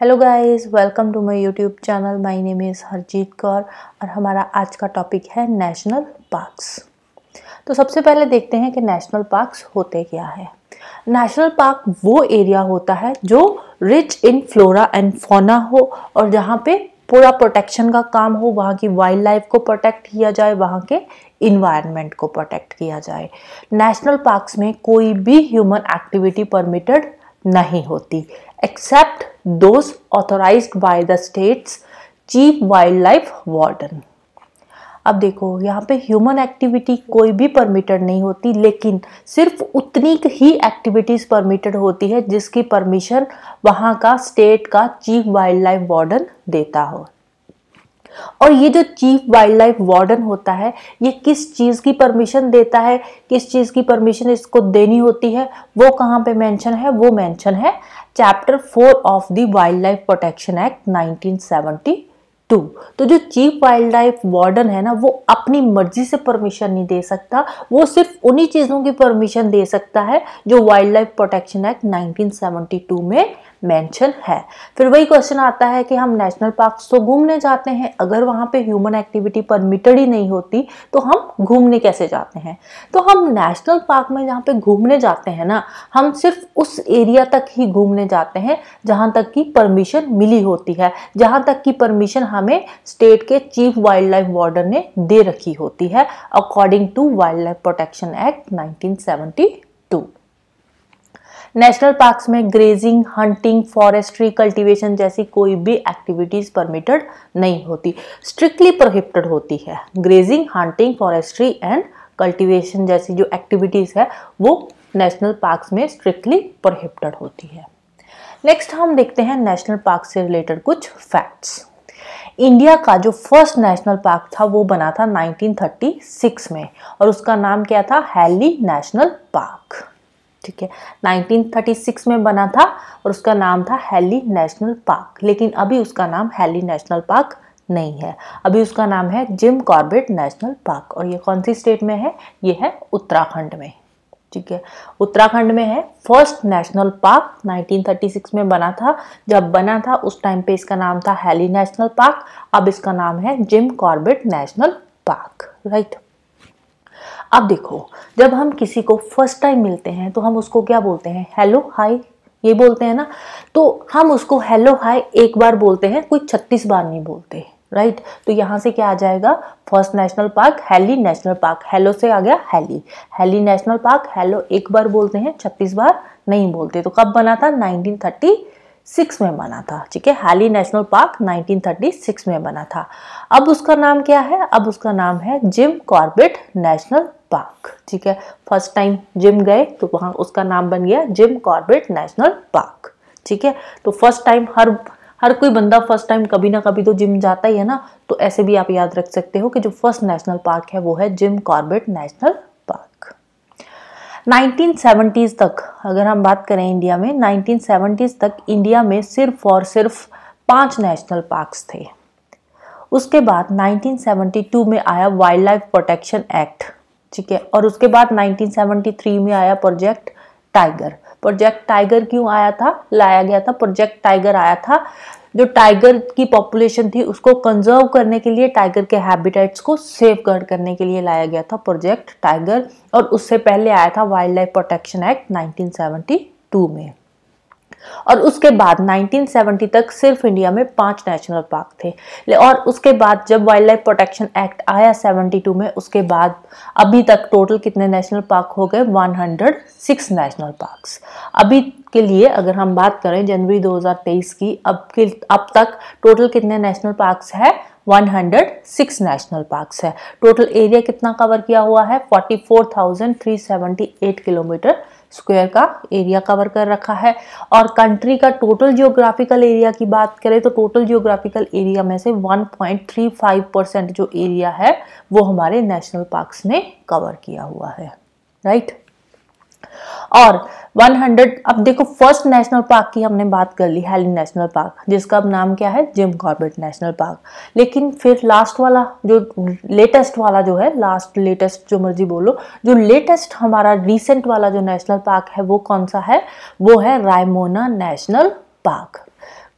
Hello guys welcome to my YouTube channel my name is Harjeet Kaur और हमारा आज का टॉपिक है नेशनल पार्क्स तो सबसे पहले देखते हैं कि नेशनल पार्क्स होते क्या है नेशनल पार्क वो एरिया होता है जो rich in flora and fauna हो और जहाँ पे पूरा प्रोटेक्शन का काम हो वहाँ की वाइल्ड लाइफ को प्रोटेक्ट किया जाए वहाँ के इन्वायरमेंट को प्रोटेक्ट किया जाए नेशनल पार्क्स में कोई भी ह्यूमन एक्टिविटी परमिटेड नहीं होती except those authorized by the state's chief wildlife warden. अब देखो यहाँ पे ह्यूमन एक्टिविटी कोई भी परमिटेड नहीं होती लेकिन सिर्फ उतनी ही एक्टिविटीज़ परमिटेड होती है जिसकी परमिशन वहाँ का स्टेट का चीफ वाइल्ड लाइफ वार्डन देता हो और ये जो चीफ वाइल्ड लाइफ वार्डन होता है ये किस चीज़ की परमिशन देता है किस चीज़ की परमिशन इसको देनी होती है वो कहाँ पे मेंशन है वो मेंशन है chapter four of the wildlife protection act 1972 तो जो चीफ वाइल्ड लाइफ वार्डन है ना वो अपनी मर्जी से परमिशन नहीं दे सकता वो सिर्फ उन्हीं चीज़ों की परमिशन दे सकता है जो वाइल्ड लाइफ प्रोटेक्शन एक्ट 1972 में मेंशन है फिर वही क्वेश्चन आता है कि हम नेशनल पार्क तो घूमने जाते हैं अगर वहाँ पे ह्यूमन एक्टिविटी परमिटेड ही नहीं होती तो हम घूमने कैसे जाते हैं तो हम नेशनल पार्क में जहाँ पे घूमने जाते हैं ना हम सिर्फ उस एरिया तक ही घूमने जाते हैं जहाँ तक की परमिशन मिली होती है जहाँ तक की परमिशन हमें स्टेट के चीफ वाइल्ड लाइफ वार्डन ने दे रखी होती है according to wildlife protection act two national parks में ग्रेजिंग हंटिंग फॉरेस्ट्री कल्टीवेशन जैसी कोई भी एक्टिविटीज परमिटेड नहीं होती स्ट्रिक्टली प्रोहिबिटेड होती है grazing hunting forestry and cultivation जैसी जो एक्टिविटीज़ है वो नेशनल पार्क्स में स्ट्रिक्टली प्रोहिबिटेड होती है नेक्स्ट हम देखते हैं नेशनल पार्क से रिलेटेड कुछ फैक्ट्स इंडिया का जो फर्स्ट नेशनल पार्क था वो बना था 1936 में और उसका नाम क्या था हैली नेशनल पार्क ठीक है 1936 में बना था और उसका नाम था हेली नेशनल पार्क लेकिन अभी उसका नाम हेली नेशनल पार्क नहीं है अभी उसका नाम है जिम कॉर्बेट नेशनल पार्क और ये कौन सी स्टेट में है ये है उत्तराखंड में ठीक है उत्तराखंड में है फर्स्ट नेशनल पार्क 1936 में बना था जब बना था उस टाइम पे इसका नाम था हेली नेशनल पार्क अब इसका नाम है Jim Corbett national park right अब देखो जब हम किसी को फर्स्ट टाइम मिलते हैं तो हम उसको क्या बोलते हैं हेलो हाय ये बोलते हैं ना तो हम उसको हेलो हाय एक बार बोलते हैं कोई छत्तीस बार नहीं बोलते राइट right? तो यहाँ से क्या आ जाएगा first national park Hailey national park hello से आ गया Hailey Hailey national park hello एक बार बोलते हैं छत्तीस बार नहीं बोलते तो कब बना था थर्टी 1936 में बना था ठीक है हाली नेशनल पार्क 1936 में बना था अब उसका नाम क्या है अब उसका नाम है जिम कॉर्बेट नेशनल पार्क ठीक है फर्स्ट टाइम जिम गए तो वहाँ उसका नाम बन गया जिम कॉर्बेट नेशनल पार्क ठीक है तो फर्स्ट टाइम हर हर कोई बंदा फर्स्ट टाइम कभी ना कभी तो जिम जाता ही है ना तो ऐसे भी आप याद रख सकते हो कि जो फर्स्ट नेशनल पार्क है वो है Jim Corbett national park 1970s तक अगर हम बात करें इंडिया में 1970s तक इंडिया में सिर्फ और सिर्फ पांच नेशनल पार्क्स थे उसके बाद 1972 में आया वाइल्ड लाइफ प्रोटेक्शन एक्ट ठीक है और उसके बाद 1973 में आया प्रोजेक्ट टाइगर प्रोजेक्ट टाइगर क्यों आया था लाया गया था प्रोजेक्ट टाइगर आया था जो टाइगर की पॉपुलेशन थी उसको कंजर्व करने के लिए टाइगर के हैबिटेट्स को सेफ गार्ड करने के लिए लाया गया था प्रोजेक्ट टाइगर और उससे पहले आया था वाइल्ड लाइफ प्रोटेक्शन एक्ट 1972 में और उसके बाद 1970 तक सिर्फ इंडिया में पांच नेशनल पार्क थे और उसके बाद जब वाइल्ड लाइफ प्रोटेक्शन एक्ट आया 72 में उसके बाद अभी तक टोटल कितने नेशनल पार्क हो गए 106 नेशनल पार्क्स अभी के लिए अगर हम बात करें जनवरी 2023 की अब के अब तक टोटल कितने नेशनल पार्क्स है 106 नेशनल पार्क्स है टोटल एरिया कितना कवर किया हुआ है 44,378 किलोमीटर स्क्वायर का एरिया कवर कर रखा है और कंट्री का टोटल जियोग्राफिकल एरिया की बात करें तो टोटल जियोग्राफिकल एरिया में से 1.35 परसेंट जो एरिया है वो हमारे नेशनल पार्क्स ने कवर किया हुआ है राइट right? और 100 अब देखो फर्स्ट नेशनल पार्क की हमने बात कर ली हेलिन नेशनल पार्क जिसका अब नाम क्या है जिम कॉर्बेट नेशनल पार्क लेकिन फिर लास्ट वाला जो लेटेस्ट वाला जो है लास्ट लेटेस्ट जो मर्जी बोलो जो लेटेस्ट हमारा रिसेंट वाला जो नेशनल पार्क है वो कौन सा है वो है रायमोना नेशनल पार्क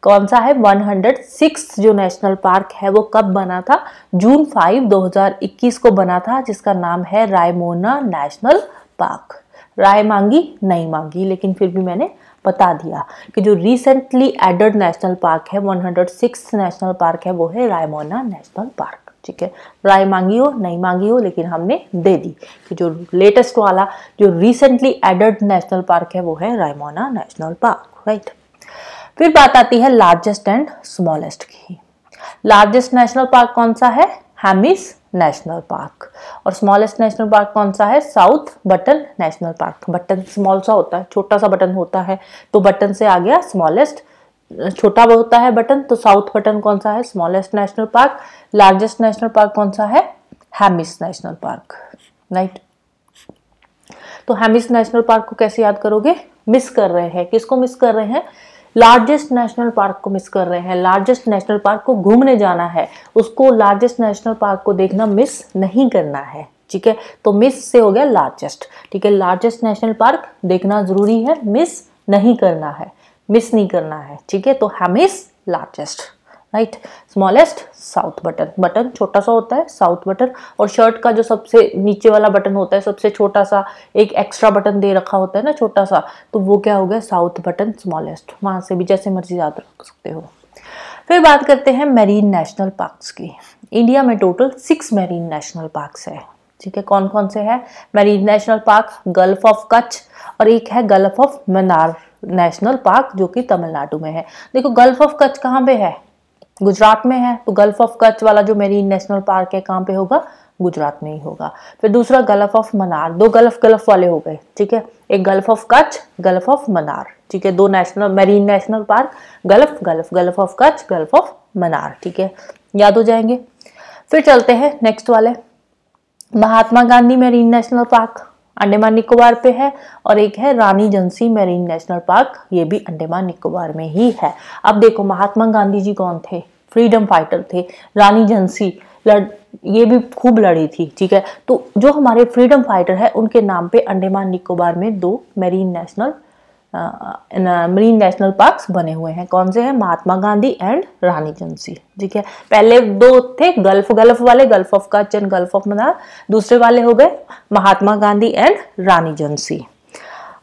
कौन सा है 106 जो नेशनल पार्क है वो कब बना था जून 5 2021 को बना था जिसका नाम है रायमोना नेशनल पार्क राय मांगी नहीं मांगी लेकिन फिर भी मैंने बता दिया कि जो रिसेंटली एडेड नेशनल पार्क है 106 नेशनल पार्क है वो है रायमोना नेशनल पार्क ठीक है राय मांगी हो नहीं मांगी हो लेकिन हमने दे दी कि जो लेटेस्ट वाला जो रिसेंटली एडेड नेशनल पार्क है वो है रायमोना नेशनल पार्क राइट फिर बात आती है लार्जेस्ट एंड स्मॉलेस्ट की लार्जेस्ट नेशनल पार्क कौन सा है हैमिस नेशनल पार्क और स्मॉलेस्ट नेशनल पार्क कौन सा है south button national park button small सा होता है छोटा सा बटन होता है तो बटन से आ गया स्मॉलेस्ट छोटा होता है बटन तो साउथ बटन कौन सा है smallest national park largest national park कौन सा है हैमिस नेशनल पार्क राइट तो हैमिस नेशनल पार्क को कैसे याद करोगे मिस कर रहे हैं किसको मिस कर रहे हैं लार्जेस्ट नेशनल पार्क को मिस कर रहे हैं लार्जेस्ट नेशनल पार्क को घूमने जाना है उसको लार्जेस्ट नेशनल पार्क को देखना मिस नहीं करना है ठीक है तो मिस से हो गया लार्जेस्ट ठीक है लार्जेस्ट नेशनल पार्क देखना ज़रूरी है मिस नहीं करना है मिस नहीं करना है ठीक है तो Hemis largest right smallest south button button छोटा सा होता है साउथ बटन और शर्ट का जो सबसे नीचे वाला बटन होता है सबसे छोटा सा एक एक्स्ट्रा बटन दे रखा होता है ना छोटा सा तो वो क्या हो गया साउथ बटन स्मॉलेस्ट वहाँ से भी जैसे मर्जी याद रख सकते हो फिर बात करते हैं मेरीन नेशनल पार्क की इंडिया में total six marine national parks है ठीक है कौन कौन से हैं marine national park gulf of Kutch और एक है gulf of Mannar national park जो कि तमिलनाडु में है देखो गल्फ ऑफ कच्छ कहाँ पे है गुजरात में है तो गल्फ ऑफ कच्छ वाला जो मेरी नेशनल पार्क है कहाँ पे होगा गुजरात में ही होगा फिर दूसरा गल्फ ऑफ मनार दो गल्फ गल्फ वाले हो गए ठीक है एक gulf of Kutch gulf of Mannar ठीक है दो national marine national park gulf gulf gulf of Kutch gulf of Mannar ठीक है याद हो जाएंगे फिर चलते हैं नेक्स्ट वाले Mahatma Gandhi marine national park Andaman Nicobar पे है और एक है Rani Jhansi marine national park ये भी अंडेमान निकोबार में ही है अब देखो महात्मा गांधी जी कौन थे फ्रीडम फाइटर थे रानी झंसी लड़ ये भी खूब लड़ी थी ठीक है तो जो हमारे फ्रीडम फाइटर है उनके नाम पे अंडेमान निकोबार में दो marine national marine national parks बने हुए हैं कौन से हैं महात्मा गांधी एंड रानी जंसी ठीक है पहले दो थे गल्फ गल्फ वाले gulf of Kutch and gulf of Mannar दूसरे वाले हो गए महात्मा गांधी एंड रानी जंसी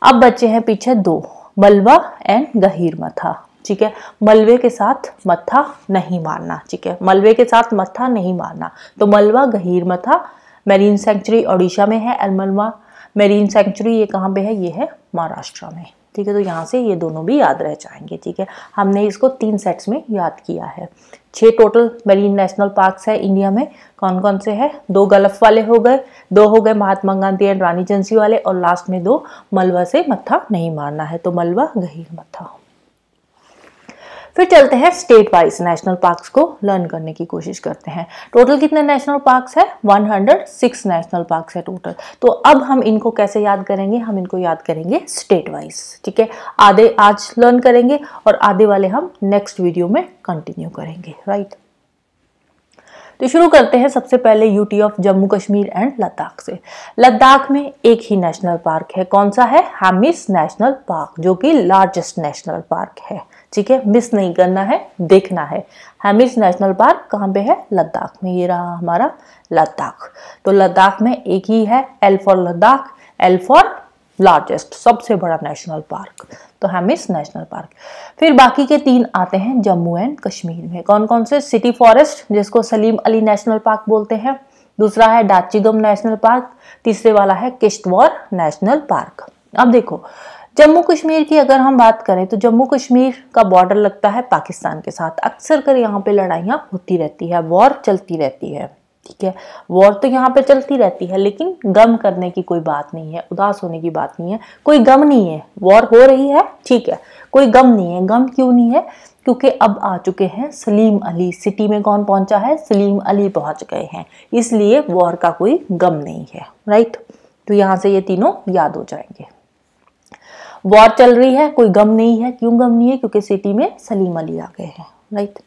अब बचे हैं पीछे दो मलवा एंड गहिर मथा ठीक है मलबे के साथ मथा नहीं मारना ठीक है मलबे के साथ मथा नहीं मारना तो मलवा गहिर मथा मेरीन सेंचुरी ओडिशा में है एलमलवा मेरीन सेंचुरी ये कहाँ पे है ये है महाराष्ट्र में ठीक है तो यहाँ से ये दोनों भी याद रह जाएंगे ठीक है हमने इसको तीन सेट्स में याद किया है छह टोटल मरीन नेशनल पार्क्स है इंडिया में कौन कौन से हैं दो गल्फ वाले हो गए दो हो गए महात्मा गांधी एंड रानी जंसी वाले और लास्ट में दो मलबा से मत्था नहीं मारना है तो मलबा गहीर मत्था फिर चलते हैं स्टेट वाइज नेशनल पार्क्स को लर्न करने की कोशिश करते हैं टोटल कितने नेशनल पार्क्स है 106 नेशनल पार्क्स है टोटल तो अब हम इनको कैसे याद करेंगे हम इनको याद करेंगे स्टेट वाइज ठीक है आधे आज लर्न करेंगे और आधे वाले हम नेक्स्ट वीडियो में कंटिन्यू करेंगे राइट तो शुरू करते हैं सबसे पहले UT of Jammu Kashmir and Ladakh से लद्दाख में एक ही नेशनल पार्क है कौन सा है हामिस नेशनल पार्क जो कि लार्जेस्ट नेशनल पार्क है ठीक है मिस नहीं करना है देखना है हेमिल्स नेशनल पार्क कहाँ पे है लद्दाख में ये रहा हमारा लद्दाख तो लद्दाख में एक ही है L for Ladakh L for largest सबसे बड़ा नेशनल पार्क तो हेमिस नेशनल पार्क फिर बाकी के तीन आते हैं जम्मू एंड कश्मीर में कौन कौन से सिटी फॉरेस्ट जिसको सलीम अली नेशनल पार्क बोलते हैं दूसरा है डाचीगम नेशनल पार्क तीसरे वाला है किश्तवर नेशनल पार्क अब देखो जम्मू कश्मीर की अगर हम बात करें तो जम्मू कश्मीर का बॉर्डर लगता है पाकिस्तान के साथ अक्सर कर यहाँ पे लड़ाइयाँ होती रहती है वॉर चलती रहती है ठीक है वॉर तो यहाँ पे चलती रहती है लेकिन गम करने की कोई बात नहीं है उदास होने की बात नहीं है कोई गम नहीं है वॉर हो रही है ठीक है कोई गम नहीं है गम क्यों नहीं है क्योंकि अब आ चुके हैं सलीम अली सिटी में कौन पहुंचा है सलीम अली पहुंच गए हैं इसलिए वॉर का कोई गम नहीं है राइट तो यहाँ से ये तीनों याद हो जाएंगे वॉर चल रही है कोई गम नहीं है क्यों गम नहीं है क्योंकि सिटी में सलीम अली आ गए हैं राइट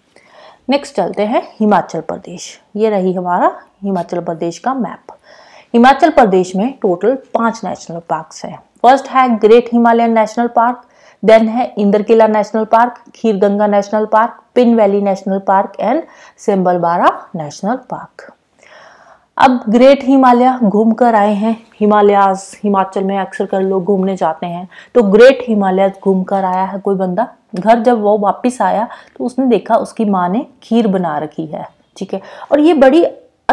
नेक्स्ट चलते हैं हिमाचल प्रदेश ये रही हमारा हिमाचल प्रदेश का मैप हिमाचल प्रदेश में टोटल पांच नेशनल पार्क्स हैं फर्स्ट है great Himalayan national park then है Inder Kila national park Khir Ganga national park Pin valley national park and Simbalbara national park अब ग्रेट हिमालय घूम कर आए हैं हिमालयाज हिमाचल में अक्सर कर लोग घूमने जाते हैं तो ग्रेट हिमालय घूम कर आया है कोई बंदा घर जब वो वापस आया तो उसने देखा उसकी माँ ने खीर बना रखी है ठीक है और ये बड़ी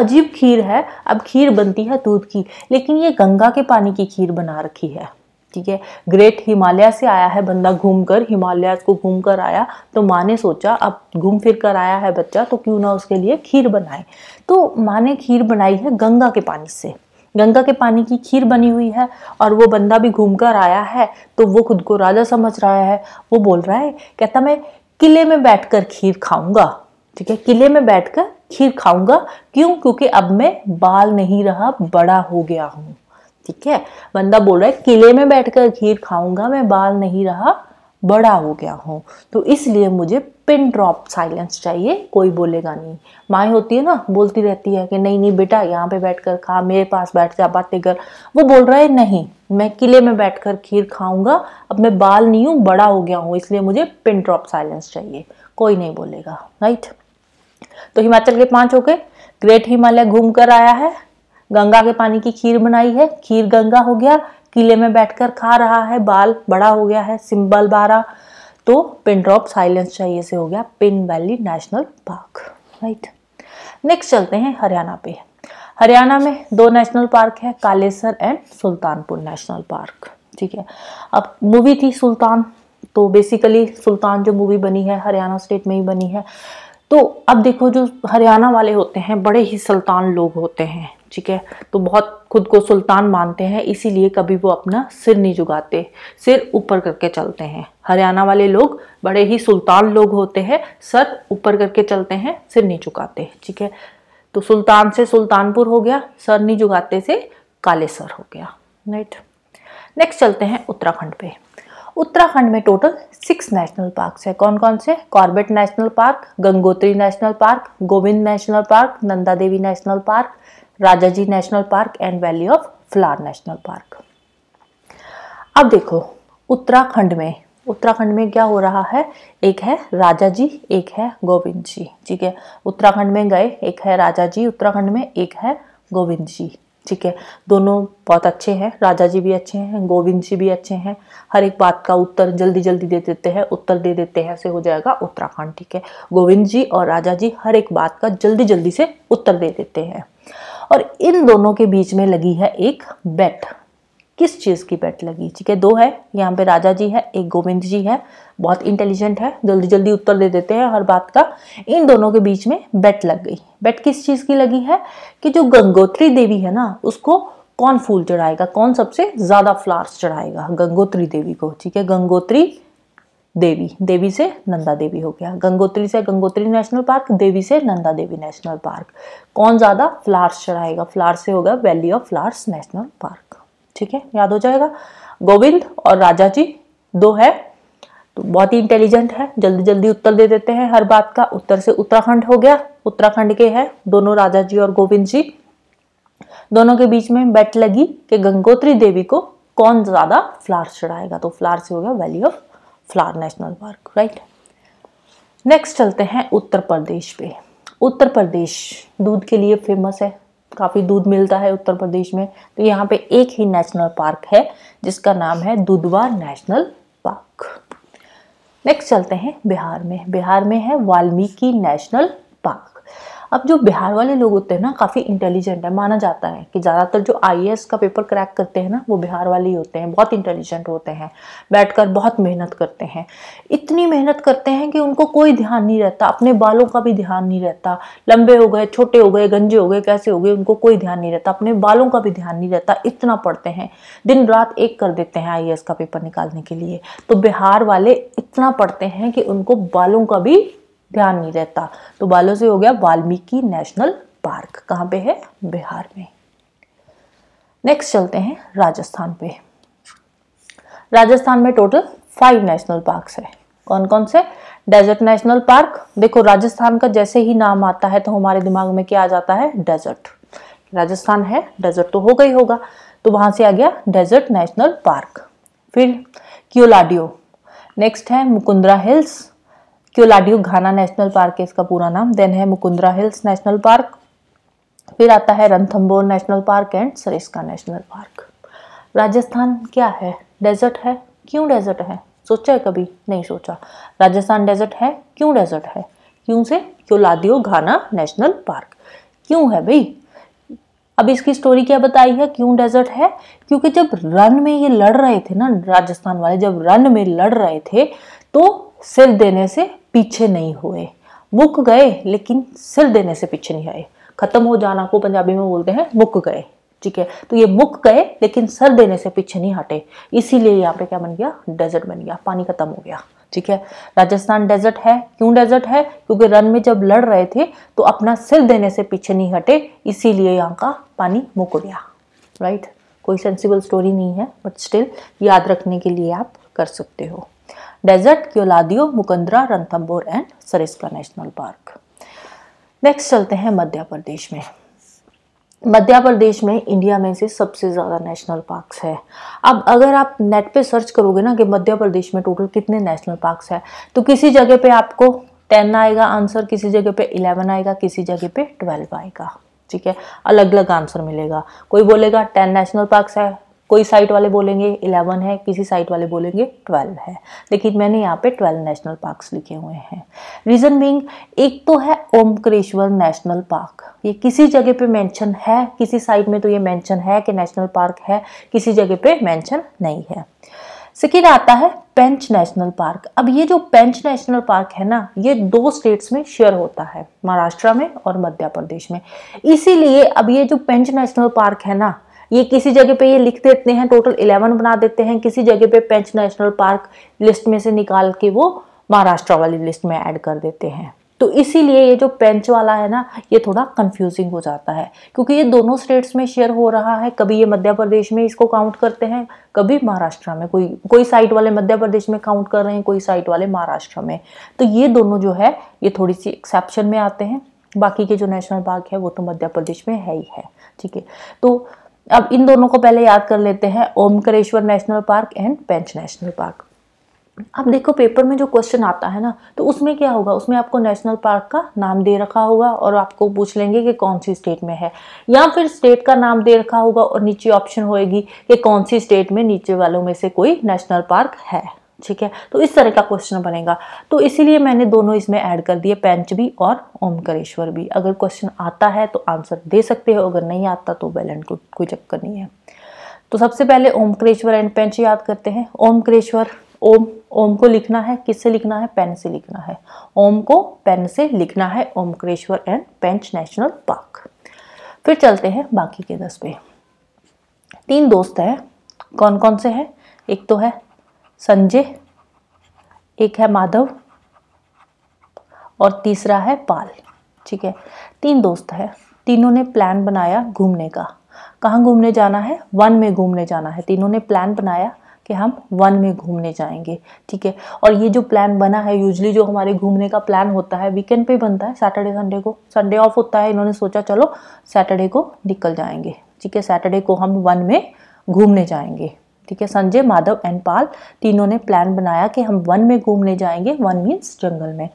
अजीब खीर है अब खीर बनती है दूध की लेकिन ये गंगा के पानी की खीर बना रखी है ठीक है ग्रेट हिमालय से आया है बंदा घूम कर हिमालय को घूम कर आया तो माँ ने सोचा अब घूम फिर कर आया है बच्चा तो क्यों ना उसके लिए खीर बनाए तो माँ ने खीर बनाई है गंगा के पानी से गंगा के पानी की खीर बनी हुई है और वो बंदा भी घूम कर आया है तो वो खुद को राजा समझ रहा है वो बोल रहा है कहता मैं किले में बैठकर खीर खाऊंगा ठीक है किले में बैठकर खीर खाऊंगा क्यों क्योंकि अब मैं बाल नहीं रहा बड़ा हो गया हूँ ठीक है बंदा बोल रहा है किले में बैठकर खीर खाऊंगा मैं बाल नहीं रहा बड़ा हो गया हूँ तो इसलिए मुझे पिन ड्रॉप साइलेंस चाहिए कोई बोलेगा नहीं माए होती है ना बोलती रहती है कि नहीं नहीं बेटा यहाँ पे बैठकर खा मेरे पास बैठ जा बातें कर वो बोल रहा है नहीं मैं किले में बैठकर खीर खाऊंगा अब मैं बाल नहीं हूँ बड़ा हो गया हूँ इसलिए मुझे पिन ड्रॉप साइलेंस चाहिए कोई नहीं बोलेगा राइट तो हिमाचल के पांच हो गए ग्रेट हिमालय घूम कर आया है गंगा के पानी की खीर बनाई है खीर गंगा हो गया किले में बैठकर खा रहा है बाल बड़ा हो गया है सिंबल बारह तो पिन ड्रॉप साइलेंस चाहिए से हो गया Pin valley national park right next चलते हैं हरियाणा पे हरियाणा में दो नेशनल पार्क है Kalesar and Sultanpur national park ठीक है अब मूवी थी सुल्तान तो बेसिकली सुल्तान जो मूवी बनी है हरियाणा स्टेट में ही बनी है तो अब देखो जो हरियाणा वाले होते हैं बड़े ही सुल्तान लोग होते हैं ठीक है तो बहुत खुद को सुल्तान मानते हैं इसीलिए कभी वो अपना सिर नहीं झुकाते सिर ऊपर करके चलते हैं हरियाणा वाले लोग बड़े ही सुल्तान लोग होते हैं सर ऊपर करके चलते हैं सिर नहीं झुकाते ठीक है तो सुल्तान से सुल्तानपुर हो गया सर नहीं झुकाते से कालेसर हो गया राइट नेक्स्ट चलते हैं उत्तराखंड पे उत्तराखंड में टोटल सिक्स नेशनल पार्क्स है कौन कौन से Corbett national park Gangotri national park Govind national park Nanda Devi national park Rajaji national park and valley of flowers national park अब देखो उत्तराखंड में उत्तराखंड में क्या हो रहा है एक है राजा जी एक है गोविंद जी ठीक है उत्तराखंड में गए एक है राजा जी उत्तराखंड में एक है गोविंद जी ठीक है दोनों बहुत अच्छे हैं राजा जी भी अच्छे हैं गोविंद जी भी अच्छे हैं हर एक बात का उत्तर जल्दी जल्दी दे देते हैं उत्तर दे देते हैं ऐसे हो जाएगा उत्तराखंड ठीक है गोविंद जी और राजा जी हर एक बात का जल्दी जल्दी से उत्तर दे देते हैं और इन दोनों के बीच में लगी है एक बेट किस चीज़ की बेट लगी ठीक है दो है यहाँ पे राजा जी है एक गोविंद जी है बहुत इंटेलिजेंट है जल्दी जल्दी उत्तर दे देते हैं हर बात का इन दोनों के बीच में बेट लग गई बेट किस चीज़ की लगी है कि जो गंगोत्री देवी है ना उसको कौन फूल चढ़ाएगा कौन सबसे ज़्यादा फ्लावर्स चढ़ाएगा गंगोत्री देवी को ठीक है गंगोत्री देवी देवी से नंदा देवी हो गया गंगोत्री से गंगोत्री नेशनल पार्क देवी से नंदा देवी नेशनल पार्क कौन ज़्यादा फ्लावर्स चढ़ाएगा फ्लावर्स से होगा valley of flowers national park ठीक है याद हो जाएगा गोविंद और राजा जी दो है तो बहुत ही इंटेलिजेंट है जल्दी जल्दी उत्तर दे देते हैं हर बात का उत्तर से उत्तराखंड हो गया उत्तराखंड के है दोनों राजा जी और गोविंद जी दोनों के बीच में बैठ लगी कि गंगोत्री देवी को कौन ज्यादा फ्लार चढ़ाएगा तो फ्लार से हो गया valley of flowers national park right next चलते हैं उत्तर प्रदेश पे उत्तर प्रदेश दूध के लिए फेमस है काफ़ी दूध मिलता है उत्तर प्रदेश में तो यहाँ पे एक ही नेशनल पार्क है जिसका नाम है दुधवा नेशनल पार्क नेक्स्ट चलते हैं बिहार में बिहार में है वाल्मीकि नेशनल पार्क अब जो बिहार वाले लोग होते हैं ना काफ़ी इंटेलिजेंट है माना जाता है कि ज़्यादातर जो आई का पेपर क्रैक करते हैं ना वो बिहार वाले ही होते हैं बहुत इंटेलिजेंट होते हैं बैठकर बहुत मेहनत करते हैं इतनी मेहनत करते हैं कि उनको कोई ध्यान नहीं रहता अपने बालों का भी ध्यान नहीं रहता लंबे हो गए छोटे हो गए गंजे हो गए कैसे हो गए उनको कोई ध्यान नहीं रहता अपने बालों का भी ध्यान नहीं रहता इतना पढ़ते हैं दिन रात एक कर देते हैं आई का पेपर निकालने के लिए तो बिहार वाले इतना पढ़ते हैं कि उनको बालों का भी ध्यान नहीं रहता तो बालों से हो गया वाल्मीकि नेशनल पार्क कहाँ पे है बिहार में नेक्स्ट चलते हैं राजस्थान पे राजस्थान में टोटल फाइव नेशनल पार्क्स है कौन कौन से डेजर्ट नेशनल पार्क देखो राजस्थान का जैसे ही नाम आता है तो हमारे दिमाग में क्या आ जाता है डेजर्ट राजस्थान है डेजर्ट तो हो गई होगा तो वहां से आ गया डेजर्ट नेशनल पार्क फिर क्योलाडियो नेक्स्ट है Mukundra hills Keoladeo Ghana national park है इसका पूरा नाम देन है मुकुंद्रा हिल्स नेशनल पार्क फिर आता है Ranthambore national park and Sariska national park Rajasthan क्या है डेजर्ट है क्यों डेजर्ट है सोचा है कभी नहीं सोचा राजस्थान डेजर्ट है क्यों डेजर्ट है क्यों से क्योलादियो घाना नेशनल पार्क क्यों है भाई अब इसकी स्टोरी क्या बताई है क्यों डेजर्ट है क्योंकि जब रन में ये लड़ रहे थे ना राजस्थान वाले जब रन में लड़ रहे थे तो सिर देने से पीछे नहीं हुए मुक गए लेकिन सिर देने से पीछे नहीं आए खत्म हो जाना को पंजाबी में बोलते हैं मुक गए ठीक है तो ये मुक गए लेकिन सर देने से पीछे नहीं हटे इसीलिए यहाँ पे क्या बन गया डेजर्ट बन गया पानी खत्म हो गया ठीक है राजस्थान डेजर्ट है क्यों डेजर्ट है क्योंकि रन में जब लड़ रहे थे तो अपना सिर देने से पीछे नहीं हटे इसीलिए यहाँ का पानी मुक गया राइट कोई सेंसिबल स्टोरी नहीं है बट स्टिल याद रखने के लिए आप कर सकते हो desert Keoladeo Mukundra Ranthambore and Sariska national park next चलते हैं मध्य प्रदेश में मध्य प्रदेश में इंडिया में से सबसे ज़्यादा नेशनल पार्क्स है अब अगर आप नेट पे सर्च करोगे ना कि मध्य प्रदेश में टोटल कितने नेशनल पार्क्स है तो किसी जगह पे आपको टेन आएगा आंसर किसी जगह पे इलेवन आएगा किसी जगह पे ट्वेल्व आएगा ठीक है अलग अलग आंसर मिलेगा कोई बोलेगा टेन नेशनल पार्क्स है कोई साइट वाले बोलेंगे इलेवन है किसी साइट वाले बोलेंगे ट्वेल्व है लेकिन मैंने यहाँ पे ट्वेल्व नेशनल पार्क्स लिखे हुए हैं रीज़न बींग एक तो है ओमकरेश्वर नेशनल पार्क ये किसी जगह पे मेंशन है किसी साइट में तो ये मेंशन है कि नेशनल पार्क है किसी जगह पे मेंशन नहीं है सेकेंड आता है पेंच नेशनल पार्क अब ये जो पेंच नेशनल पार्क है ना ये दो स्टेट्स में शेयर होता है महाराष्ट्र में और मध्य प्रदेश में इसीलिए अब ये जो पेंच नेशनल पार्क है ना ये किसी जगह पे ये लिख देते हैं टोटल इलेवन बना देते हैं किसी जगह पे पेंच नेशनल पार्क लिस्ट में से निकाल के वो महाराष्ट्र वाली लिस्ट में ऐड कर देते हैं तो इसीलिए ये जो पेंच वाला है ना ये थोड़ा कंफ्यूजिंग हो जाता है क्योंकि ये दोनों स्टेट्स में शेयर हो रहा है कभी ये मध्य प्रदेश में इसको काउंट करते हैं कभी महाराष्ट्र में कोई कोई साइट वाले मध्य प्रदेश में काउंट कर रहे हैं कोई साइट वाले महाराष्ट्र में तो ये दोनों जो है ये थोड़ी सी एक्सेप्शन में आते हैं बाकी के जो नेशनल पार्क है वो तो मध्य प्रदेश में है ही है ठीक है तो अब इन दोनों को पहले याद कर लेते हैं Omkareshwar national park and Pench national park अब देखो पेपर में जो क्वेश्चन आता है ना तो उसमें क्या होगा उसमें आपको नेशनल पार्क का नाम दे रखा होगा और आपको पूछ लेंगे कि कौन सी स्टेट में है या फिर स्टेट का नाम दे रखा होगा और नीचे ऑप्शन होएगी कि कौन सी स्टेट में नीचे वालों में से कोई नेशनल पार्क है ठीक है तो इस तरह का क्वेश्चन बनेगा तो इसीलिए मैंने दोनों इसमें ऐड कर दिए पेंच भी और ओमकरेश्वर भी अगर क्वेश्चन आता है तो आंसर दे सकते हो अगर नहीं आता तो बैलेंट को कोई चक्कर नहीं है तो सबसे पहले ओमकरेश्वर एंड पेंच याद करते हैं ओमकरेश्वर ओम ओम को लिखना है किससे लिखना है पेन से लिखना है ओम को पेन से लिखना है Omkareshwar and Pench national park फिर चलते हैं बाकी के दस पे तीन दोस्त हैं कौन कौन से हैं एक तो है संजय एक है माधव और तीसरा है पाल ठीक है तीन दोस्त है तीनों ने प्लान बनाया घूमने का कहाँ घूमने जाना है वन में घूमने जाना है तीनों ने प्लान बनाया कि हम वन में घूमने जाएंगे ठीक है और ये जो प्लान बना है यूजली जो हमारे घूमने का प्लान होता है वीकेंड पे बनता है सैटरडे संडे को संडे ऑफ होता है इन्होंने सोचा चलो सैटरडे को निकल जाएंगे ठीक है सैटरडे को हम वन में घूमने जाएंगे ठीक है संजय माधव एंड पाल तीनों ने प्लान बनाया कि हम वन में घूमने जाएंगे वन मीन्स जंगल में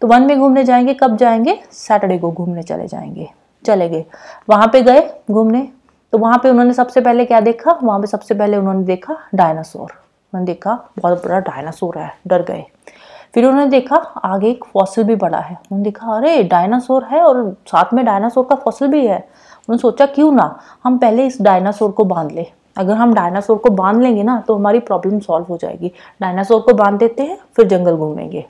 तो वन में घूमने जाएंगे कब जाएंगे सैटरडे को घूमने चले जाएंगे चले गए वहाँ पे गए घूमने तो वहाँ पे उन्होंने सबसे पहले क्या देखा वहाँ पे सबसे पहले उन्होंने देखा डायनासोर उन्होंने देखा बहुत बड़ा डायनासोर है डर गए फिर उन्होंने देखा आगे एक फॉसिल भी बड़ा है उन्होंने देखा अरे डायनासोर है और साथ में डायनासोर का फॉसिल भी है उन्होंने सोचा क्यों ना हम पहले इस डायनासोर को बांध ले अगर हम डायनासोर को बांध लेंगे ना तो हमारी प्रॉब्लम सॉल्व हो जाएगी डायनासोर को बांध देते हैं फिर जंगल घूमेंगे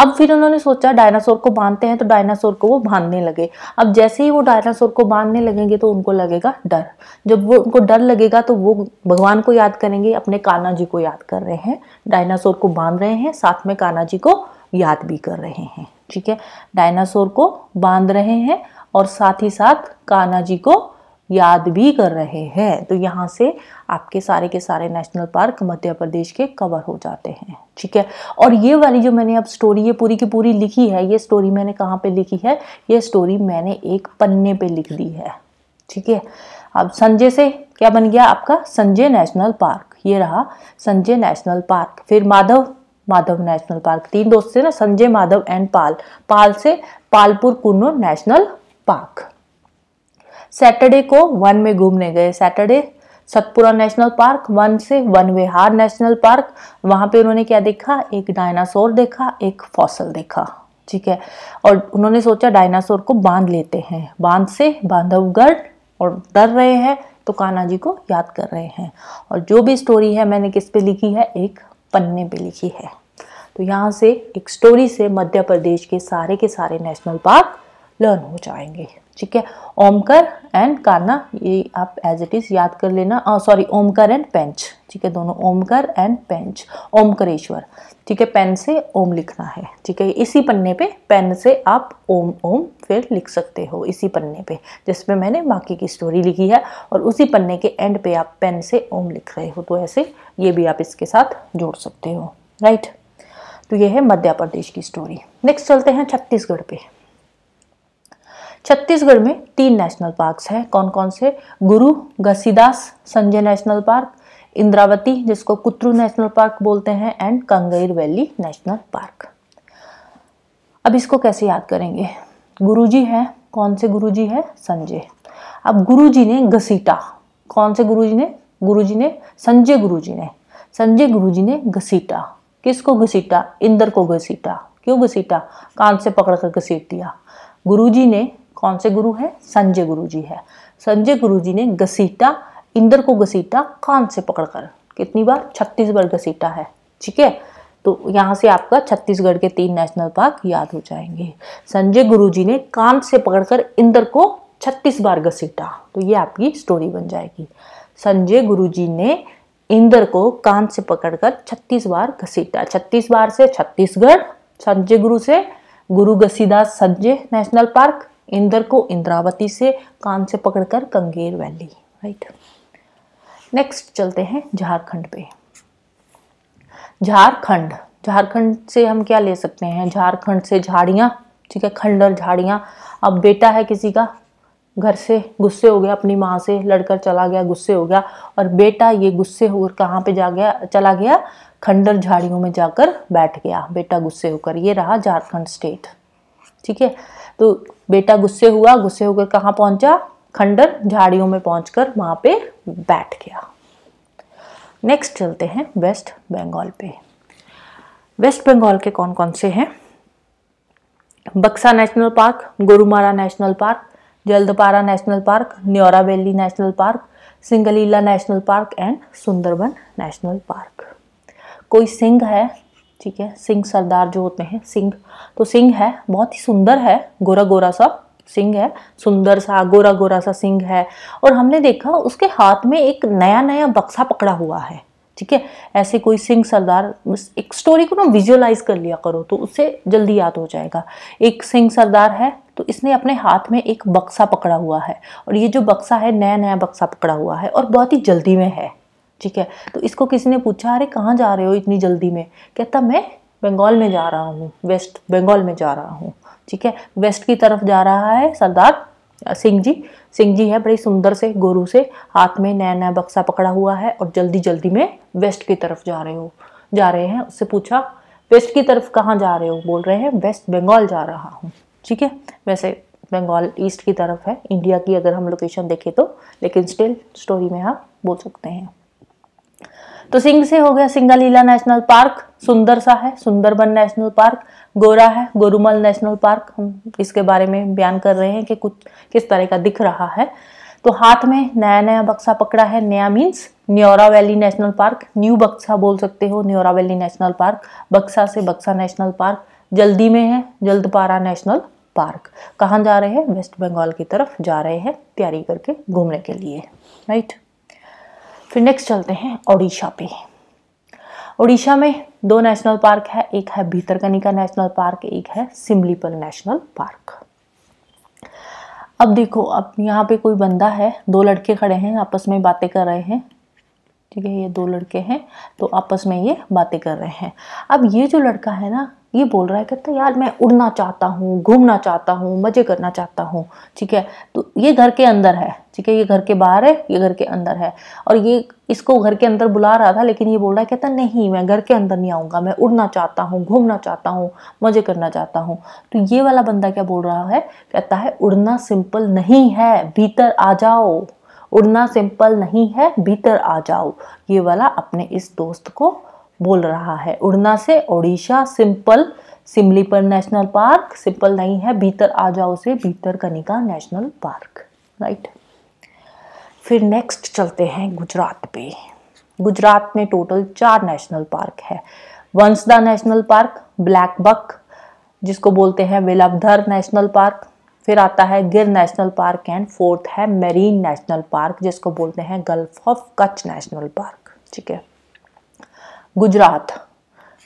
अब फिर उन्होंने सोचा डायनासोर को बांधते हैं तो डायनासोर को वो बांधने लगे अब जैसे ही वो डायनासोर को बांधने लगेंगे तो उनको लगेगा डर जब वो उनको डर लगेगा तो वो भगवान को याद करेंगे अपने कान्हा जी को याद कर रहे हैं डायनासोर को बांध रहे हैं साथ में कान्हा जी को याद भी कर रहे हैं ठीक है डायनासोर को बांध रहे हैं और साथ ही साथ कान्हा जी को याद भी कर रहे हैं तो यहाँ से आपके सारे के सारे नेशनल पार्क मध्य प्रदेश के कवर हो जाते हैं ठीक है और ये वाली जो मैंने अब स्टोरी ये पूरी की पूरी लिखी है ये स्टोरी मैंने कहाँ पे लिखी है ये स्टोरी मैंने एक पन्ने पे लिख दी है ठीक है अब संजय से क्या बन गया आपका संजय नेशनल पार्क ये रहा संजय नेशनल पार्क फिर माधव माधव नेशनल पार्क तीन दोस्त से ना संजय माधव एंड पाल पाल से Palpur Kuno national park Saturday को वन में घूमने गए सैटरडे सतपुरा नेशनल पार्क वन से वन विहार नेशनल पार्क वहाँ पे उन्होंने क्या देखा एक डायनासोर देखा एक फॉसल देखा ठीक है और उन्होंने सोचा डायनासोर को बांध लेते हैं बांध से बांधवगढ़ और डर रहे हैं तो कान्हा जी को याद कर रहे हैं और जो भी स्टोरी है मैंने किस पे लिखी है एक पन्ने पे लिखी है तो यहाँ से एक स्टोरी से मध्य प्रदेश के सारे के सारे नेशनल पार्क लर्न हो जाएंगे ठीक है ओमकर एंड काना ये आप एज इट इज़ याद कर लेना सॉरी ओमकर एंड पेंच ठीक है दोनों ओमकर एंड पेंच ओमकरेश्वर ठीक है पेन से ओम लिखना है ठीक है इसी पन्ने पे पेन से आप ओम ओम फिर लिख सकते हो इसी पन्ने पे जिसमें मैंने बाकी की स्टोरी लिखी है और उसी पन्ने के एंड पे आप पेन से ओम लिख रहे हो तो ऐसे ये भी आप इसके साथ जोड़ सकते हो राइट तो ये है मध्य प्रदेश की स्टोरी नेक्स्ट चलते हैं छत्तीसगढ़ पे छत्तीसगढ़ में तीन नेशनल पार्क्स हैं कौन कौन से गुरु घसीदास संजय नेशनल पार्क इंद्रावती जिसको कुत्रु नेशनल पार्क बोलते हैं and Kanger valley national park अब इसको कैसे याद करेंगे गुरुजी हैं कौन से गुरुजी हैं संजय अब गुरुजी ने घसीटा कौन से गुरुजी ने गुरुजी ने संजय गुरुजी ने संजय गुरुजी ने घसीटा किसको घसीटा इंद्र को घसीटा क्यों घसीटा कान से पकड़ कर घसीट दिया गुरुजी ने कौन से गुरु है संजय गुरु जी है संजय गुरु जी ने घसीटा इंद्र को घसीटा कान से पकड़कर कितनी बार छत्तीस बार घसीटा है ठीक है तो यहाँ से आपका छत्तीसगढ़ के तीन नेशनल पार्क याद हो जाएंगे संजय गुरु जी ने कान से पकड़कर इंद्र को छत्तीस बार घसीटा तो ये आपकी स्टोरी बन जाएगी संजय गुरु जी ने इंद्र को कान से पकड़कर छत्तीस बार घसीटा छत्तीस बार से छत्तीसगढ़ संजय गुरु से गुरु घसीदास संजय नेशनल पार्क इंदर को इंद्रावती से कान से पकड़कर कंगेर वैली राइट नेक्स्ट चलते हैं झारखंड पे झारखंड झारखंड से हम क्या ले सकते हैं झारखंड से झाड़ियाँ ठीक है खंडर झाड़ियाँ अब बेटा है किसी का घर से गुस्से हो गया अपनी माँ से लड़कर चला गया गुस्से हो गया और बेटा ये गुस्से होकर कहाँ पे जा गया चला गया खंडर झाड़ियों में जाकर बैठ गया बेटा गुस्से होकर ये रहा झारखंड स्टेट ठीक है तो बेटा गुस्से हुआ गुस्से होकर कहाँ पहुंचा खंडर झाड़ियों में पहुंचकर वहां पे बैठ गया नेक्स्ट चलते हैं वेस्ट बंगाल पे वेस्ट बंगाल के कौन कौन से हैं Buxa national park Gorumara national park Jaldapara national park Neora valley national park Singalila national park and Sundarban national park कोई सिंह है ठीक है सिंह सरदार जो होते हैं सिंह तो सिंह है बहुत ही सुंदर है गोरा गोरा सा सिंह है सुंदर सा गोरा गोरा सा सिंह है और हमने देखा उसके हाथ में एक नया नया बक्सा पकड़ा हुआ है ठीक है ऐसे कोई सिंह सरदार एक स्टोरी को ना विजुअलाइज कर लिया करो तो उससे जल्दी याद हो जाएगा एक सिंह सरदार है तो इसने अपने हाथ में एक बक्सा पकड़ा हुआ है और ये जो बक्सा है नया नया बक्सा पकड़ा हुआ है और बहुत ही जल्दी में है ठीक है तो इसको किसी ने पूछा अरे कहाँ जा रहे हो इतनी जल्दी में कहता मैं बंगाल में जा रहा हूँ वेस्ट बंगाल में जा रहा हूँ ठीक है वेस्ट की तरफ जा रहा है सरदार सिंह जी सिंह जी है बड़ी सुंदर से गुरु से हाथ में नया नया बक्सा पकड़ा हुआ है और जल्दी जल्दी में वेस्ट की तरफ जा रहे हो जा रहे हैं उससे पूछा वेस्ट की तरफ कहाँ जा रहे हो बोल रहे हैं वेस्ट बंगाल जा रहा हूँ ठीक है वैसे बंगाल ईस्ट की तरफ है इंडिया की अगर हम लोकेशन देखें तो लेकिन स्टिल स्टोरी में आप हाँ बोल सकते हैं तो सिंह से हो गया सिंगा लीला नेशनल पार्क सुंदर सा है सुंदरबन नेशनल पार्क गोरा है गोरुमल नेशनल पार्क हम इसके बारे में बयान कर रहे हैं कि कुछ किस तरह का दिख रहा है तो हाथ में नया नया बक्सा पकड़ा है नया means Neora valley national park new बक्सा बोल सकते हो न्योरा वैली नेशनल पार्क बक्सा से बक्सा नेशनल पार्क जल्दी में है जल्दपारा नेशनल पार्क कहाँ जा रहे हैं वेस्ट बंगाल की तरफ जा रहे हैं तैयारी करके घूमने के लिए राइट फिर नेक्स्ट चलते हैं ओडिशा पे ओडिशा में दो नेशनल पार्क है एक है भीतरकनिका नेशनल पार्क एक है सिमलीपल नेशनल पार्क अब देखो अब यहाँ पे कोई बंदा है दो लड़के खड़े हैं आपस में बातें कर रहे हैं ठीक है ये दो लड़के हैं तो आपस में ये बातें कर रहे हैं अब ये जो लड़का है ना ये बोल रहा है कहता यार मैं उड़ना चाहता हूँ घूमना चाहता हूँ मज़े करना चाहता हूँ ठीक है तो ये घर के अंदर है ठीक है ये घर के बाहर है ये घर के अंदर है और ये इसको घर के अंदर बुला रहा था लेकिन ये बोल रहा है कहता नहीं मैं घर के अंदर नहीं आऊँगा मैं उड़ना चाहता हूँ घूमना चाहता हूँ मज़े करना चाहता हूँ तो ये वाला बंदा क्या बोल रहा है कहता है उड़ना सिंपल नहीं है भीतर आ जाओ उड़ना सिंपल नहीं है भीतर आ जाओ ये वाला अपने इस दोस्त को बोल रहा है उड़ना से Odisha simple Simlipal national park simple नहीं है भीतर आ जाओ से Bhitarkanika national park right फिर नेक्स्ट चलते हैं गुजरात पे गुजरात में टोटल चार नेशनल पार्क है Vansda national park black buck जिसको बोलते हैं विलभधर नेशनल पार्क फिर आता है Gir national park and fourth है मेरीन नेशनल पार्क जिसको बोलते हैं gulf of Kutch national park ठीक है गुजरात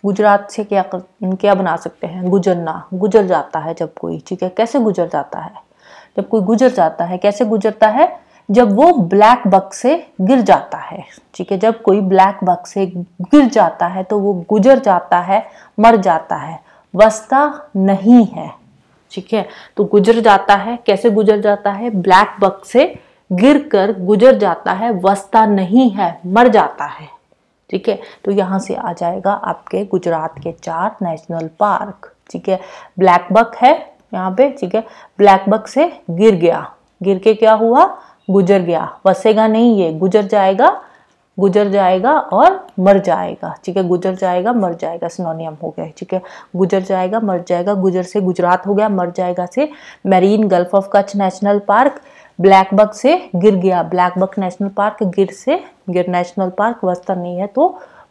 गुजरात से क्या कर, क्या बना सकते हैं गुजरना गुजर जाता है जब कोई ठीक है कैसे गुजर जाता है जब कोई गुजर जाता है कैसे गुजरता है जब वो ब्लैक बक से गिर जाता है ठीक है जब कोई ब्लैक बक से गिर जाता है तो वो गुजर जाता है मर जाता है वस्ता नहीं है ठीक है तो गुजर जाता है कैसे गुजर जाता है ब्लैक बक से गिर कर गुजर जाता है वस्ता नहीं है मर जाता है ठीक है तो यहाँ से आ जाएगा आपके गुजरात के चार नेशनल पार्क ठीक है ब्लैक बक है यहाँ पे ठीक है ब्लैक बक से गिर गया गिर के क्या हुआ गुजर गया वसेगा नहीं ये गुजर जाएगा गुजर जाएगा और मर जाएगा ठीक है गुजर जाएगा मर जाएगा सिनोनियम हो गया ठीक है गुजर जाएगा मर जाएगा गुजर से गुजरात हो गया मर जाएगा से marine gulf of Kutch national park black buck से गिर गया ब्लैक बक नेशनल पार्क गिर से गिर नेशनल पार्क वस्ता नहीं है तो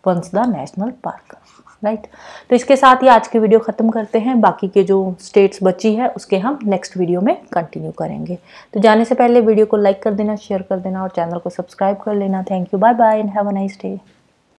वंसदा नेशनल पार्क राइट तो इसके साथ ही आज की वीडियो ख़त्म करते हैं बाकी के जो स्टेट्स बची है उसके हम नेक्स्ट वीडियो में कंटिन्यू करेंगे तो जाने से पहले वीडियो को लाइक कर देना शेयर कर देना और चैनल को सब्सक्राइब कर लेना thank you bye bye and have a nice day